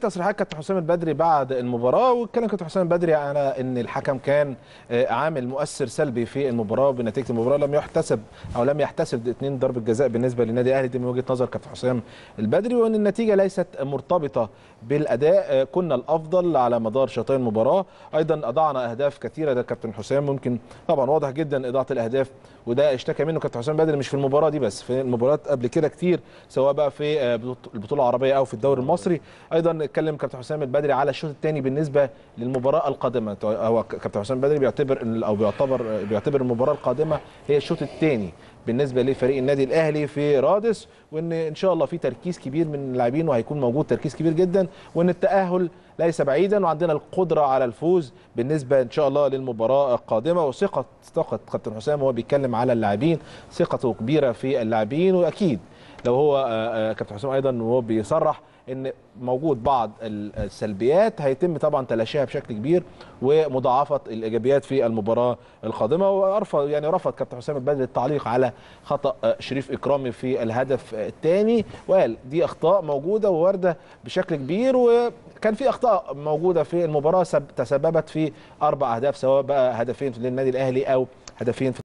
تصريحات كابتن حسام البدري بعد المباراه واتكلم كابتن حسام البدري على ان الحكم كان آه، عامل مؤثر سلبي في المباراه وبنتيجه المباراه لم يحتسب او لم يحتسب اثنين ضربه جزاء بالنسبه للنادي الاهلي دي من وجهه نظر كابتن حسام البدري وان النتيجه ليست مرتبطه بالاداء آه، كنا الافضل على مدار شوطي المباراه ايضا اضعنا اهداف كثيره ده كابتن حسام ممكن طبعا واضح جدا اضاعه الاهداف وده اشتكى منه كابتن حسام البدري مش في المباراه دي بس في المباريات قبل كده كتير سواء بقى في آه، البطوله العربيه او في الدوري المصري ايضا نتكلم كابتن حسام البدري على الشوط الثاني بالنسبه للمباراه القادمه هو كابتن حسام البدري بيعتبر او بيعتبر بيعتبر المباراه القادمه هي الشوط الثاني بالنسبه لفريق النادي الاهلي في رادس وان ان شاء الله في تركيز كبير من اللاعبين وهيكون موجود تركيز كبير جدا وان التاهل ليس بعيدا وعندنا القدره على الفوز بالنسبه ان شاء الله للمباراه القادمه وثقه ثقه كابتن حسام وهو بيتكلم على اللاعبين ثقته كبيره في اللاعبين واكيد لو هو آه، آه، كابتن حسام ايضا وهو بيصرح ان موجود بعض السلبيات هيتم طبعا تلاشيها بشكل كبير ومضاعفه الايجابيات في المباراه القادمه وارفض يعني رفض كابتن حسام البدري التعليق على خطا آه، شريف اكرامي في الهدف الثاني وقال دي اخطاء موجوده ووارده بشكل كبير وكان في اخطاء موجوده في المباراه تسببت في اربع اهداف سواء بقى هدفين للنادي الاهلي او هدفين في